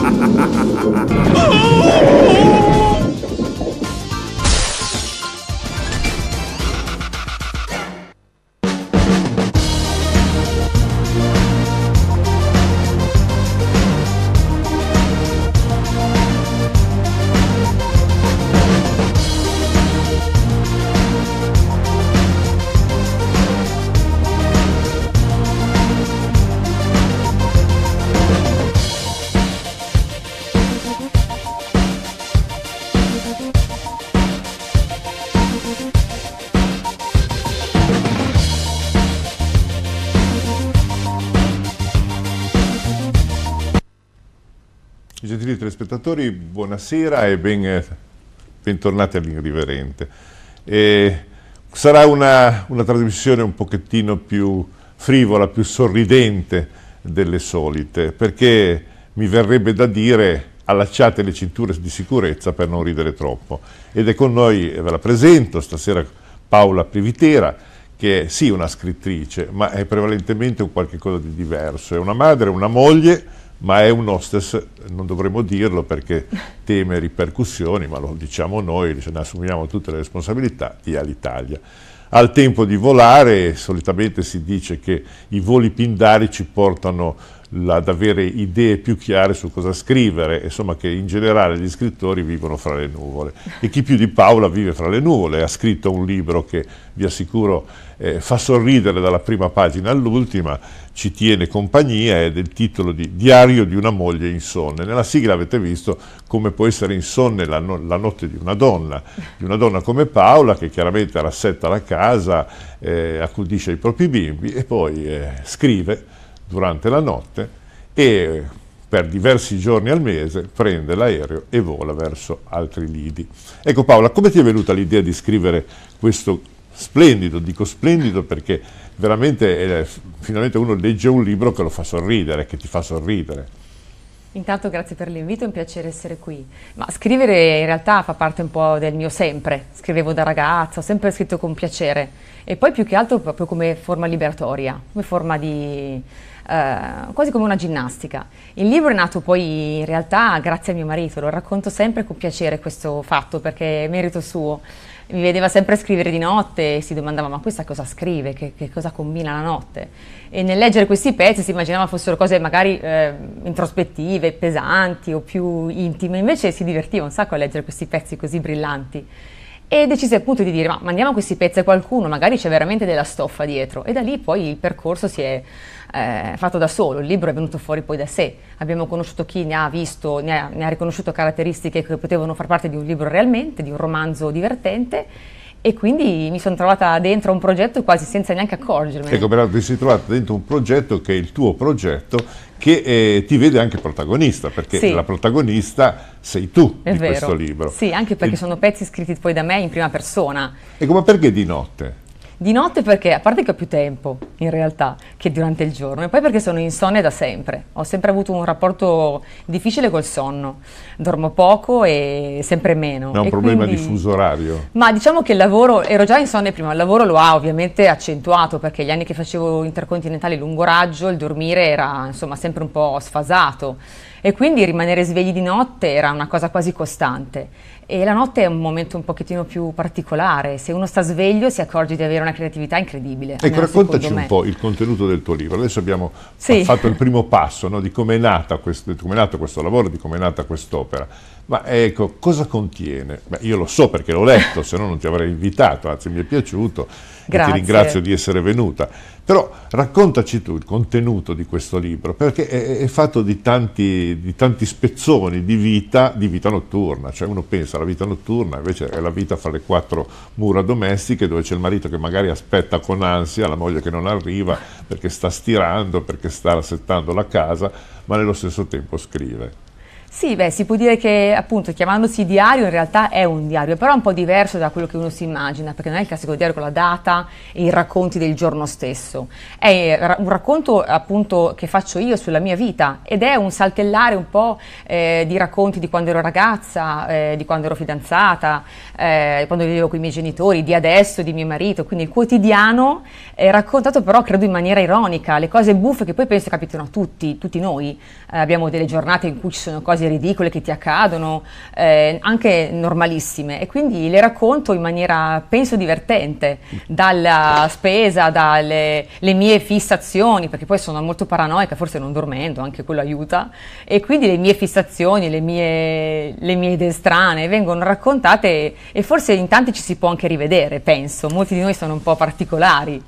oh! telespettatori, buonasera e ben, eh, bentornati all'Irriverente. sarà una, una, trasmissione un pochettino più frivola, più sorridente delle solite, perché mi verrebbe da dire allacciate le cinture di sicurezza per non ridere troppo. Ed è con noi, ve la presento, stasera Paola Privitera, che è sì una scrittrice, ma è prevalentemente un qualche cosa di diverso. È una madre, una moglie, ma è un hostess, non dovremmo dirlo perché teme ripercussioni, ma lo diciamo noi, ce ne assumiamo tutte le responsabilità di Alitalia. Al tempo di volare solitamente si dice che i voli pindari ci portano ad avere idee più chiare su cosa scrivere, insomma che in generale gli scrittori vivono fra le nuvole e chi più di Paola vive fra le nuvole, ha scritto un libro che vi assicuro eh, fa sorridere dalla prima pagina all'ultima ci tiene compagnia è del titolo di Diario di una moglie insonne. Nella sigla avete visto come può essere insonne la, no la notte di una donna, di una donna come Paola che chiaramente rassetta la casa, eh, accudisce i propri bimbi e poi eh, scrive durante la notte e per diversi giorni al mese prende l'aereo e vola verso altri lidi. Ecco Paola, come ti è venuta l'idea di scrivere questo splendido, dico splendido perché veramente eh, finalmente uno legge un libro che lo fa sorridere, che ti fa sorridere. Intanto grazie per l'invito, è un piacere essere qui. Ma scrivere in realtà fa parte un po' del mio sempre. Scrivevo da ragazza, ho sempre scritto con piacere e poi più che altro proprio come forma liberatoria, come forma di eh, quasi come una ginnastica. Il libro è nato poi in realtà grazie a mio marito, lo racconto sempre con piacere questo fatto perché è merito suo mi vedeva sempre scrivere di notte e si domandava ma questa cosa scrive, che, che cosa combina la notte? E nel leggere questi pezzi si immaginava fossero cose magari eh, introspettive, pesanti o più intime, invece si divertiva un sacco a leggere questi pezzi così brillanti e decise appunto di dire ma mandiamo questi pezzi a qualcuno, magari c'è veramente della stoffa dietro e da lì poi il percorso si è eh, fatto da solo, il libro è venuto fuori poi da sé, abbiamo conosciuto chi ne ha visto, ne ha, ne ha riconosciuto caratteristiche che potevano far parte di un libro realmente, di un romanzo divertente e quindi mi sono trovata dentro un progetto quasi senza neanche accorgermi. Ecco, però ti sei trovata dentro un progetto che è il tuo progetto che eh, ti vede anche protagonista, perché sì. la protagonista sei tu è di vero. questo libro. Sì, anche perché e... sono pezzi scritti poi da me in prima persona. Ecco, ma perché di notte? Di notte perché, a parte che ho più tempo in realtà che durante il giorno, e poi perché sono insonne da sempre. Ho sempre avuto un rapporto difficile col sonno. Dormo poco e sempre meno. È un e problema quindi, di fuso orario. Ma diciamo che il lavoro, ero già insonne prima, il lavoro lo ha ovviamente accentuato perché gli anni che facevo intercontinentali lungo raggio, il dormire era insomma sempre un po' sfasato e quindi rimanere svegli di notte era una cosa quasi costante. E la notte è un momento un pochettino più particolare, se uno sta sveglio si accorge di avere una creatività incredibile. Ecco, raccontaci un po' il contenuto del tuo libro. Adesso abbiamo sì. fatto il primo passo no, di come è, nato questo, lavoro, di come è nata quest'opera. Ma ecco, cosa contiene? Beh, io lo so perché l'ho letto, se no non ti avrei invitato, anzi mi è piaciuto. e ti ringrazio di essere venuta. Però raccontaci tu il contenuto di questo libro, perché è, è fatto di tanti, di tanti, spezzoni di vita, di vita notturna, cioè uno pensa alla vita notturna, invece è la vita fra le quattro mura domestiche dove c'è il marito che magari aspetta con ansia la moglie che non arriva perché sta stirando, perché sta rassettando la casa, ma nello stesso tempo scrive. Sì, beh, si può dire che appunto chiamandosi diario in realtà è un diario, però è un po' diverso da quello che uno si immagina, perché non è il classico diario con la data e i racconti del giorno stesso. È un racconto appunto che faccio io sulla mia vita ed è un saltellare un po' eh, di racconti di quando ero ragazza, eh, di quando ero fidanzata, eh, quando vivevo con i miei genitori, di adesso, di mio marito, quindi il quotidiano è raccontato però credo in maniera ironica, le cose buffe che poi penso capitano a tutti, tutti noi. Eh, abbiamo delle giornate in cui ci sono cose cose ridicole che ti accadono, eh, anche normalissime, e quindi le racconto in maniera, penso, divertente, dalla spesa, dalle mie fissazioni, perché poi sono molto paranoica, forse non dormendo, anche quello aiuta, e quindi le mie fissazioni, le mie, le mie idee strane vengono raccontate e forse in tanti ci si può anche rivedere, penso, molti di noi sono un po' particolari.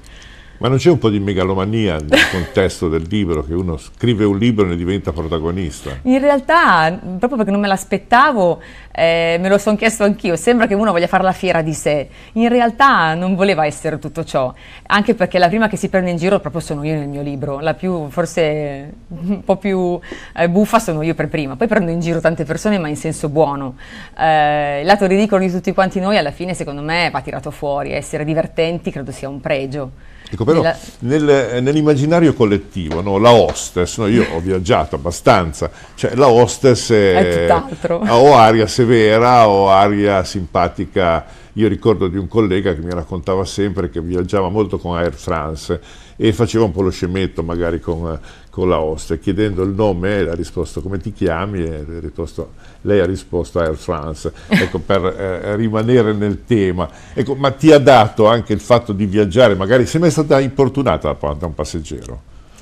Ma non c'è un po' di megalomania nel contesto del libro, che uno scrive un libro e ne diventa protagonista? In realtà, proprio perché non me l'aspettavo, eh, me lo sono chiesto anch'io, sembra che uno voglia fare la fiera di sé. In realtà non voleva essere tutto ciò, anche perché la prima che si prende in giro proprio sono io nel mio libro, la più, forse un po' più eh, buffa sono io per prima, poi prendo in giro tante persone ma in senso buono. Eh, il lato ridicolo di tutti quanti noi alla fine secondo me va tirato fuori, essere divertenti credo sia un pregio. Ecco, però Nella... nel, nell'immaginario collettivo, no? la hostess, no? io ho viaggiato abbastanza, cioè la hostess è, è o aria severa o aria simpatica. Io ricordo di un collega che mi raccontava sempre che viaggiava molto con Air France e faceva un po' lo scemetto magari con, eh, con la host, chiedendo il nome, e lei ha risposto come ti chiami e risposto, lei ha risposto Air France, ecco, per eh, rimanere nel tema. Ecco, ma ti ha dato anche il fatto di viaggiare, magari sei mai stata importunata da un passeggero?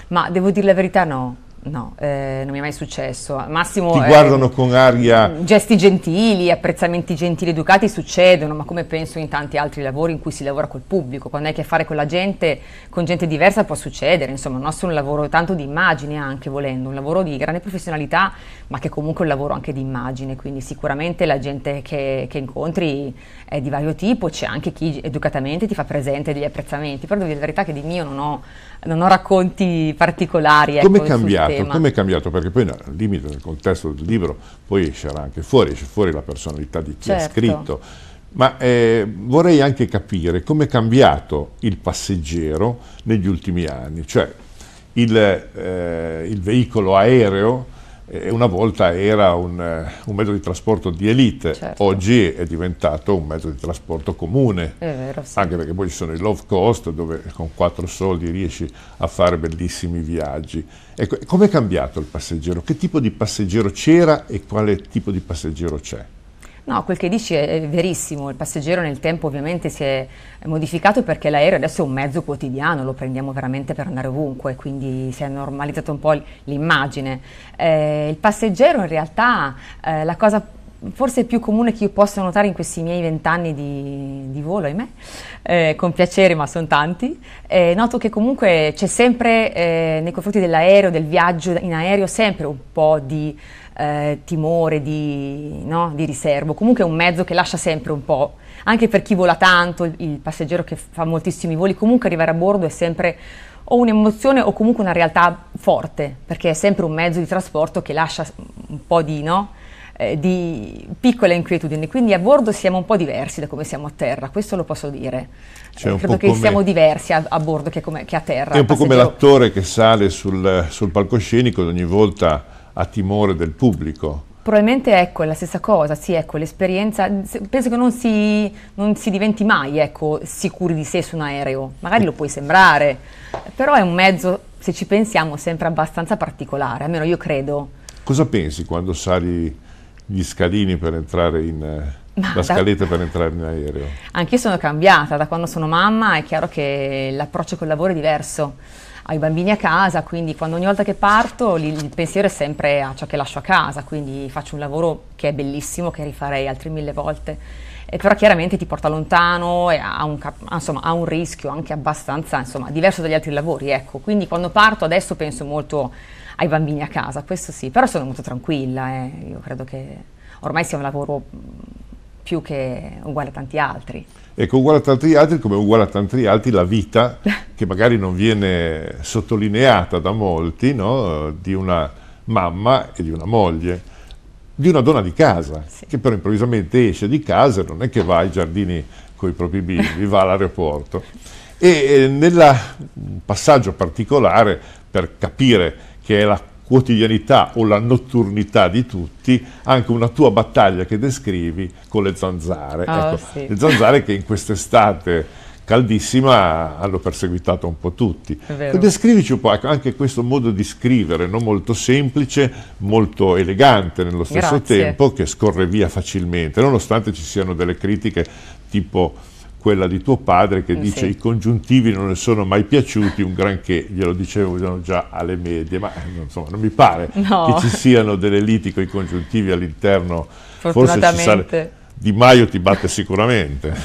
Ma devo dire la verità no. No, eh, non mi è mai successo. massimo. Ti eh, guardano eh, con aria. Gesti gentili, apprezzamenti gentili, educati succedono, ma come penso in tanti altri lavori in cui si lavora col pubblico, quando hai a che fare con la gente, con gente diversa può succedere. Insomma, il nostro è un lavoro tanto di immagine anche volendo, un lavoro di grande professionalità, ma che comunque è un lavoro anche di immagine. Quindi sicuramente la gente che, che incontri è di vario tipo, c'è anche chi educatamente ti fa presente degli apprezzamenti. Però devo dire la verità che di mio non ho, non ho racconti particolari. Ecco, come ecco, cambiare? cambiato, come è cambiato? Perché poi al limite del contesto del libro poi escerà anche fuori, esce fuori la personalità di chi certo. ha scritto. Ma eh, vorrei anche capire come è cambiato il passeggero negli ultimi anni, cioè il, eh, il veicolo aereo eh, una volta era un, eh, un, mezzo di trasporto di elite, certo. oggi è diventato un mezzo di trasporto comune, vero, sì. anche perché poi ci sono i low cost dove con quattro soldi riesci a fare bellissimi viaggi. Ecco, com'è cambiato il passeggero? Che tipo di passeggero c'era e quale tipo di passeggero c'è? No, quel che dici è, è verissimo, il passeggero nel tempo ovviamente si è modificato perché l'aereo adesso è un mezzo quotidiano, lo prendiamo veramente per andare ovunque, quindi si è normalizzato un po' l'immagine. Eh, il passeggero in realtà, eh, la cosa forse più comune che io posso notare in questi miei vent'anni di, di, volo, ahimè, eh, con piacere, ma sono tanti, eh, noto che comunque c'è sempre eh, nei confronti dell'aereo, del viaggio in aereo, sempre un po' di eh, timore, di, no, di, riservo. Comunque è un mezzo che lascia sempre un po', anche per chi vola tanto, il, passeggero che fa moltissimi voli, comunque arrivare a bordo è sempre o un'emozione o comunque una realtà forte, perché è sempre un mezzo di trasporto che lascia un po' di, no, eh, di piccola inquietudine. Quindi a bordo siamo un po' diversi da come siamo a terra, questo lo posso dire. Cioè, eh, credo che come... siamo diversi a, a bordo che, che, a terra. È un po' come l'attore che sale sul, sul palcoscenico ed ogni volta a timore del pubblico. Probabilmente ecco, è la stessa cosa, sì, ecco, l'esperienza, penso che non si, non si diventi mai ecco, sicuri di sé su un aereo, magari lo puoi sembrare, però è un mezzo, se ci pensiamo, sempre abbastanza particolare, almeno io credo. Cosa pensi quando sali gli scalini per entrare in... Eh, Ma la scaletta da... per entrare in aereo? Anch'io sono cambiata, da quando sono mamma è chiaro che l'approccio col lavoro è diverso ho i bambini a casa, quindi quando ogni volta che parto il pensiero è sempre a ciò che lascio a casa, quindi faccio un lavoro che è bellissimo, che rifarei altre mille volte. E però chiaramente ti porta lontano e ha un, insomma, ha un rischio anche abbastanza insomma, diverso dagli altri lavori. Ecco. Quindi quando parto adesso penso molto ai bambini a casa, questo sì, però sono molto tranquilla, eh. io credo che ormai sia un lavoro più che uguale a tanti altri. Ecco, uguale a tanti altri, come uguale a tanti altri, la vita, che magari non viene sottolineata da molti, no? di una mamma e di una moglie, di una donna di casa, sì. che però improvvisamente esce di casa e non è che va ai giardini con i propri bimbi, va all'aeroporto. E, nel passaggio particolare, per capire che è la quotidianità o la notturnità di tutti, anche una tua battaglia che descrivi con le zanzare. Oh, ecco, sì. Le zanzare che in quest'estate caldissima hanno perseguitato un po' tutti. Descrivici un po' ecco, anche questo modo di scrivere, non molto semplice, molto elegante nello stesso Grazie. tempo, che scorre via facilmente, nonostante ci siano delle critiche tipo quella di tuo padre che eh, dice sì. i congiuntivi non le sono mai piaciuti, un granché, glielo dicevano già alle medie, ma eh, insomma, non mi pare no. che ci siano delle liti con i congiuntivi all'interno, forse ci sare... Di Maio ti batte sicuramente.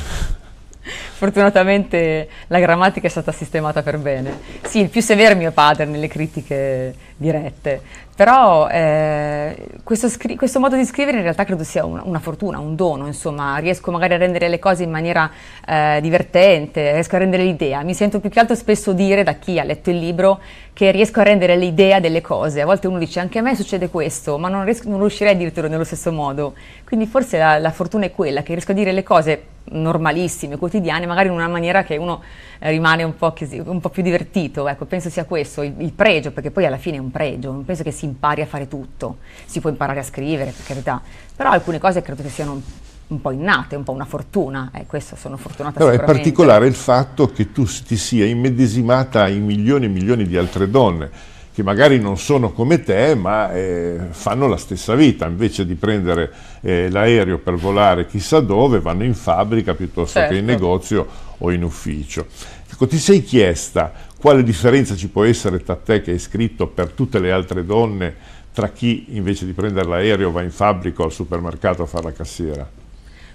Fortunatamente la grammatica è stata sistemata per bene. Sì, il più severo è mio padre nelle critiche dirette, però eh, questo, scri- questo, modo di scrivere in realtà credo sia una, una, fortuna, un dono, insomma, riesco magari a rendere le cose in maniera eh, divertente, riesco a rendere l'idea. Mi sento più che altro spesso dire da chi ha letto il libro che riesco a rendere l'idea delle cose. A volte uno dice anche a me succede questo, ma non, ries- non riuscirei a dirtelo nello stesso modo. Quindi forse la, la fortuna è quella che riesco a dire le cose normalissime, quotidiane, magari in una maniera che uno eh, rimane un po', così, un po più divertito. Ecco, penso sia questo il, il, pregio, perché poi alla fine è un pregio, non penso che si impari a fare tutto, si può imparare a scrivere, per carità, però alcune cose credo che siano un, po' innate, un po' una fortuna, e eh, questo sono fortunata però È particolare il fatto che tu ti sia immedesimata in milioni e milioni di altre donne, che magari non sono come te ma eh, fanno la stessa vita, invece di prendere eh, l'aereo per volare chissà dove vanno in fabbrica piuttosto certo. che in certo. negozio o in ufficio. Ecco, ti sei chiesta quale differenza ci può essere tra te che hai scritto per tutte le altre donne tra chi invece di prendere l'aereo va in fabbrica o al supermercato a fare la cassiera?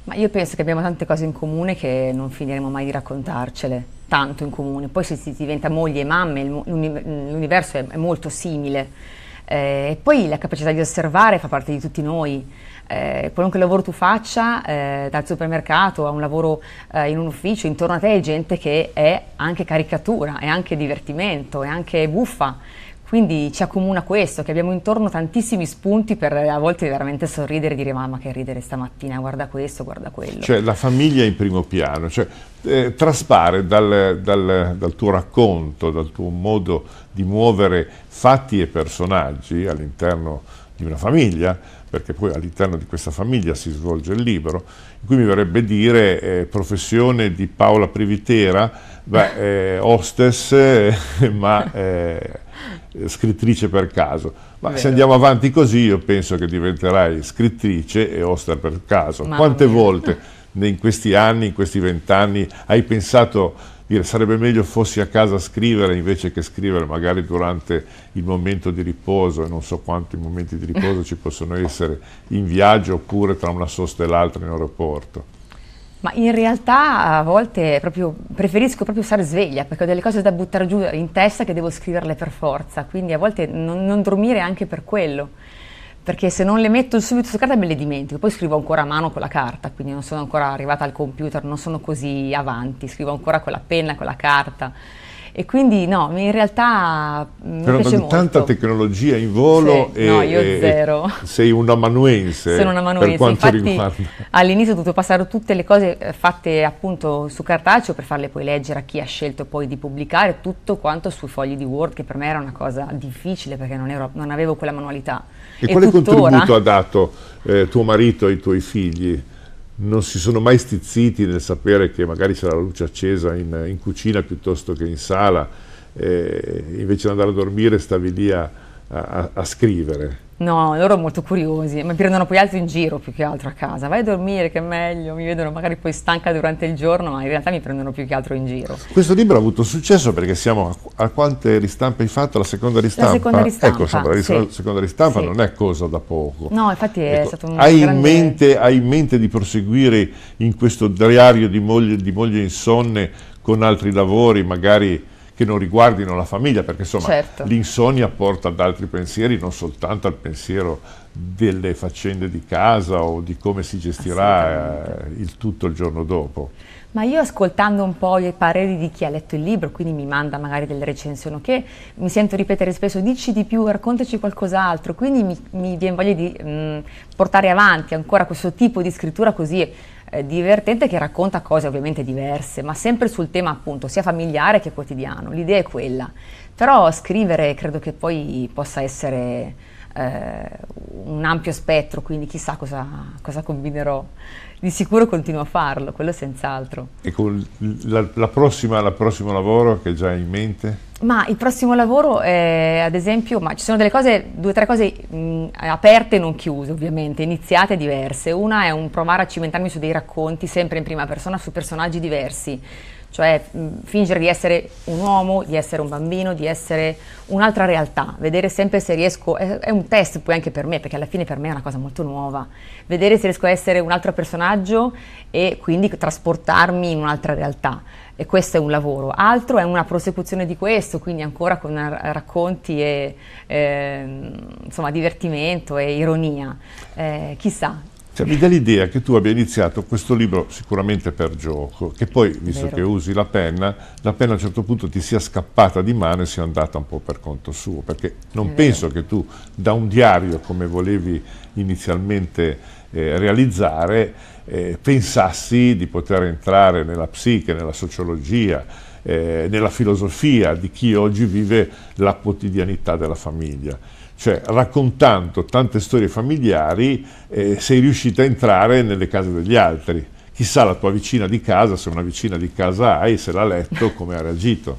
Ma io penso che abbiamo tante cose in comune che non finiremo mai di raccontarcele, tanto in comune. Poi se si diventa moglie e mamme l'universo è, molto simile. Eh, e poi la capacità di osservare fa parte di tutti noi. Eh, qualunque lavoro tu faccia, eh, dal supermercato a un lavoro eh, in un ufficio, intorno a te è gente che è anche caricatura, è anche divertimento, è anche buffa quindi ci accomuna questo, che abbiamo intorno tantissimi spunti per a volte veramente sorridere e dire mamma che ridere stamattina, guarda questo, guarda quello. Cioè la famiglia in primo piano, cioè, eh, traspare dal, dal, dal, tuo racconto, dal tuo modo di muovere fatti e personaggi all'interno di una famiglia, perché poi all'interno di questa famiglia si svolge il libro, in cui mi verrebbe dire eh, professione di Paola Privitera, beh, eh, hostess, ma eh, scrittrice per caso, ma Vero. se andiamo avanti così io penso che diventerai scrittrice e hosta per caso. Mamma Quante mia. volte in questi anni, in questi vent'anni hai pensato dire sarebbe meglio fossi a casa a scrivere invece che scrivere magari durante il momento di riposo e non so quanti momenti di riposo ci possono essere in viaggio oppure tra una sosta e l'altra in aeroporto. Ma in realtà a volte proprio preferisco proprio stare sveglia perché ho delle cose da buttare giù in testa che devo scriverle per forza, quindi a volte non, non dormire anche per quello, perché se non le metto subito su carta me le dimentico, poi scrivo ancora a mano con la carta, quindi non sono ancora arrivata al computer, non sono così avanti, scrivo ancora con la penna, con la carta e quindi no, in realtà mm, mi Però piace molto. tanta tecnologia in volo sì, e, no, io e, zero. E sei un amanuense. Sono un amanuense, per quanto infatti riguarda. all'inizio ho dovuto passare tutte le cose eh, fatte appunto su cartaceo per farle poi leggere a chi ha scelto poi di pubblicare tutto quanto sui fogli di Word che per me era una cosa difficile perché non, ero, non avevo quella manualità. E, e quale tuttora... contributo ha dato eh, tuo marito e i tuoi figli? non si sono mai stizziti nel sapere che magari c'era la luce accesa in, in, cucina piuttosto che in sala, eh, invece di andare a dormire stavi lì a, a, a scrivere. No, loro molto curiosi, ma mi prendono poi altri in giro più che altro a casa. Vai a dormire che è meglio, mi vedono magari poi stanca durante il giorno, ma in realtà mi prendono più che altro in giro. Questo libro ha avuto successo perché siamo a, a quante ristampe hai fatto? La seconda ristampa? La seconda ristampa. Ecco, insomma, la sì. seconda ristampa sì. non è cosa da poco. No, infatti è ecco, stato un hai grande... In mente, hai in mente di proseguire in questo diario di moglie, di moglie insonne con altri lavori, magari che non riguardino la famiglia, perché insomma certo. l'insonnia porta ad altri pensieri, non soltanto al pensiero delle faccende di casa o di come si gestirà eh, il tutto il giorno dopo. Ma io ascoltando un po' i pareri di chi ha letto il libro, quindi mi manda magari delle recensioni, che mi sento ripetere spesso, dici di più, raccontaci qualcos'altro, quindi mi, mi viene voglia di mh, mm, portare avanti ancora questo tipo di scrittura così eh, divertente che racconta cose ovviamente diverse, ma sempre sul tema appunto sia familiare che quotidiano. L'idea è quella. Però scrivere credo che poi possa essere eh, un ampio spettro, quindi chissà cosa, cosa combinerò di sicuro continuo a farlo, quello senz'altro. E con la, la, prossima, la prossimo lavoro che già hai in mente? Ma il prossimo lavoro è, ad esempio, ci sono delle cose, due o tre cose mh, aperte e non chiuse ovviamente, iniziate diverse. Una è un provare a cimentarmi su dei racconti sempre in prima persona su personaggi diversi cioè mh, fingere di essere un uomo, di essere un bambino, di essere un'altra realtà, vedere sempre se riesco, è, è, un test poi anche per me, perché alla fine per me è una cosa molto nuova, vedere se riesco a essere un altro personaggio e quindi trasportarmi in un'altra realtà. E questo è un lavoro, altro è una prosecuzione di questo, quindi ancora con racconti e eh, insomma divertimento e ironia. Eh, chissà, cioè, mi dà l'idea che tu abbia iniziato questo libro sicuramente per gioco, che poi, visto Vero. che usi la penna, la penna a un certo punto ti sia scappata di mano e sia andata un po' per conto suo, perché non Vero. penso che tu da un diario come volevi inizialmente eh, realizzare, eh, pensassi di poter entrare nella psiche, nella sociologia, eh, nella filosofia di chi oggi vive la quotidianità della famiglia. Cioè, raccontando tante storie familiari, eh, sei riuscita a entrare nelle case degli altri. Chissà la tua vicina di casa, se una vicina di casa hai, se l'ha letto, come ha reagito.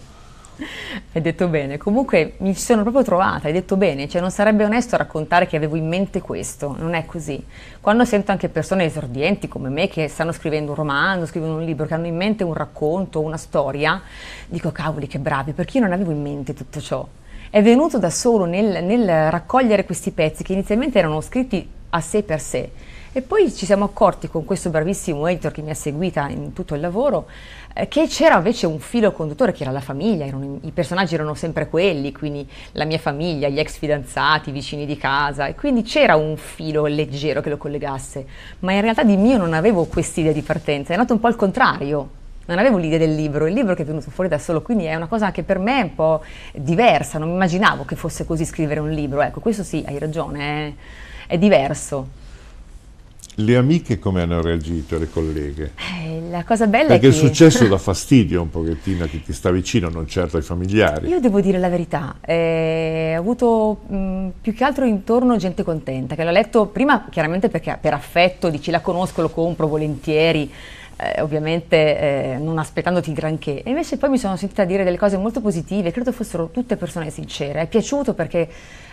Hai detto bene, comunque mi ci sono proprio trovata, hai detto bene, cioè non sarebbe onesto raccontare che avevo in mente questo, non è così. Quando sento anche persone esordienti come me che stanno scrivendo un romanzo, scrivono un libro, che hanno in mente un racconto, una storia, dico cavoli che bravi, perché io non avevo in mente tutto ciò è venuto da solo nel, nel raccogliere questi pezzi che inizialmente erano scritti a sé per sé. E poi ci siamo accorti con questo bravissimo editor che mi ha seguita in tutto il lavoro eh, che c'era invece un filo conduttore che era la famiglia, erano, i personaggi erano sempre quelli, quindi la mia famiglia, gli ex fidanzati, i vicini di casa e quindi c'era un filo leggero che lo collegasse, ma in realtà di mio non avevo quest'idea di partenza, è nato un po' al contrario, non avevo l'idea del libro, il libro che è venuto fuori da solo, quindi è una cosa che per me è un po' diversa, non immaginavo che fosse così scrivere un libro, ecco, questo sì, hai ragione, è, è diverso. Le amiche come hanno reagito, le colleghe? Eh, la cosa bella Perché è che... Perché il successo dà fastidio un pochettino a chi ti sta vicino, non certo ai familiari. Io devo dire la verità, eh, ho avuto mh, mm, più che altro intorno gente contenta, che l'ho letto prima chiaramente perché per affetto, dici la conosco, lo compro volentieri, eh, ovviamente eh, non aspettandoti granché. E invece poi mi sono sentita dire delle cose molto positive, credo fossero tutte persone sincere. È piaciuto perché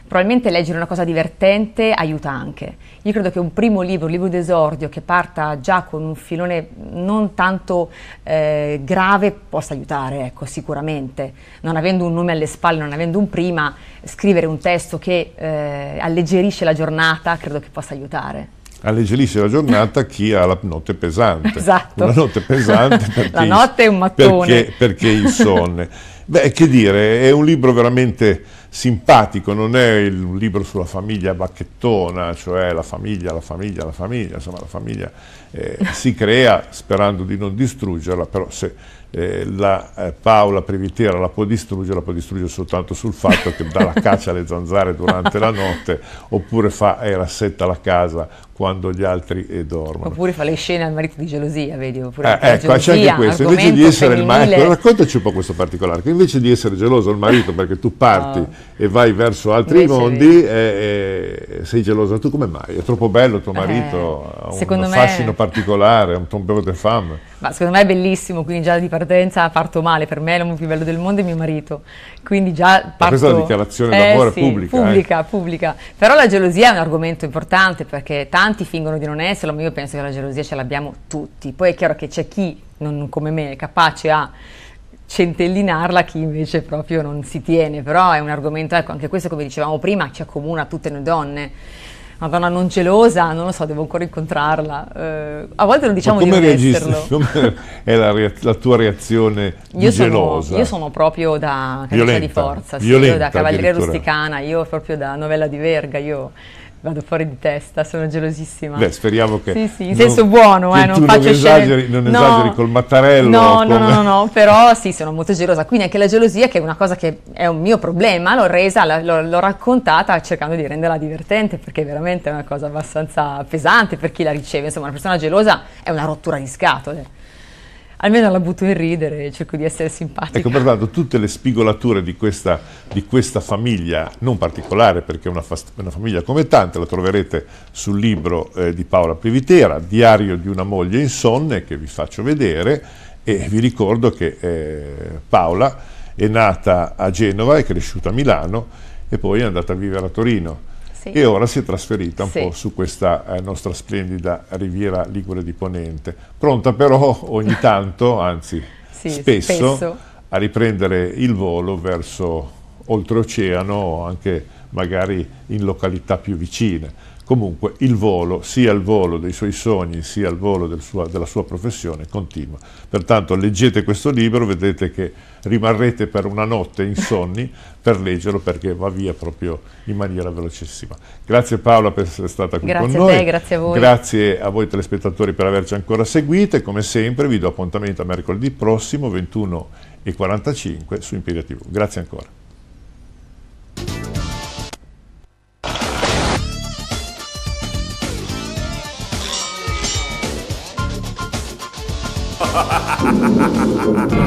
probabilmente leggere una cosa divertente aiuta anche. Io credo che un primo libro, un libro d'esordio, che parta già con un filone non tanto eh, grave, possa aiutare, ecco, sicuramente. Non avendo un nome alle spalle, non avendo un prima, scrivere un testo che eh, alleggerisce la giornata, credo che possa aiutare alleggerisce la giornata chi ha la notte pesante. Esatto. Una notte pesante perché, la notte è un mattone. Perché, perché insonne. Beh, che dire, è un libro veramente simpatico, non è il, un libro sulla famiglia bacchettona, cioè la famiglia, la famiglia, la famiglia, insomma la famiglia eh, si crea sperando di non distruggerla, però se eh, la, eh, Paola Privitiera la può distruggere, la può distruggere soltanto sul fatto che dà la caccia alle zanzare durante la notte, oppure fa e eh, rassetta la casa quando gli altri eh, dormono. Oppure fa le scene al marito di gelosia, vedi? Oppure eh, ecco, c'è anche questo, invece di essere femminile. il marito, ecco, raccontaci un po' questo particolare, che invece di essere geloso il marito perché tu parti oh. e vai verso altri invece mondi, e, e eh, eh, sei geloso tu come mai? È troppo bello tuo marito, ha un fascino me... particolare, un tombeau de femme. Ma secondo me è bellissimo, quindi già di partire partenza parto male, per me l'uomo più bello del mondo è mio marito, quindi già parto... Ma questa è una dichiarazione eh, d'amore sì, pubblica. Eh. Pubblica, eh. pubblica. Però la gelosia è un argomento importante perché tanti fingono di non esserlo, ma io penso che la gelosia ce l'abbiamo tutti. Poi è chiaro che c'è chi, non come me, è capace a centellinarla chi invece proprio non si tiene, però è un argomento, ecco, anche questo come dicevamo prima ci accomuna tutte noi donne Madonna ah, non gelosa, non lo so, devo ancora incontrarla. Eh, a volte non diciamo di non reagisci? Come è la, la, tua reazione io gelosa? Sono, io sono proprio da camicia di forza, sì, io da cavalleria rusticana, io proprio da novella di Verga, io vado fuori di testa, sono gelosissima. Beh, speriamo che... Sì, sì, in non, senso buono, eh, non faccio non esageri, scene... non esageri no, col mattarello. No, no, no, no, no, però sì, sono molto gelosa. Quindi anche la gelosia, che è una cosa che è un mio problema, l'ho resa, l'ho, raccontata cercando di renderla divertente, perché veramente è una cosa abbastanza pesante per chi la riceve. Insomma, una persona gelosa è una rottura di scatole almeno la butto in ridere e cerco di essere simpatica. Ecco, pertanto tutte le spigolature di questa, di questa famiglia, non particolare perché è una, una, famiglia come tante, la troverete sul libro eh, di Paola Privitera, Diario di una moglie insonne, che vi faccio vedere, e vi ricordo che eh, Paola è nata a Genova, è cresciuta a Milano e poi è andata a vivere a Torino sì. e ora si è trasferita un sì. po' su questa eh, nostra splendida riviera Ligure di Ponente, pronta però ogni tanto, anzi sì, spesso, spesso, a riprendere il volo verso oltreoceano o anche magari in località più vicine. Comunque il volo, sia il volo dei suoi sogni, sia il volo del sua, della sua professione, continua. Pertanto leggete questo libro, vedete che rimarrete per una notte insonni per leggerlo perché va via proprio in maniera velocissima. Grazie Paola per essere stata qui grazie con noi. Grazie a te, grazie a voi. Grazie a voi telespettatori per averci ancora seguite. Come sempre vi do appuntamento a mercoledì prossimo 21.45 su Imperia TV. Grazie ancora. ha, ha.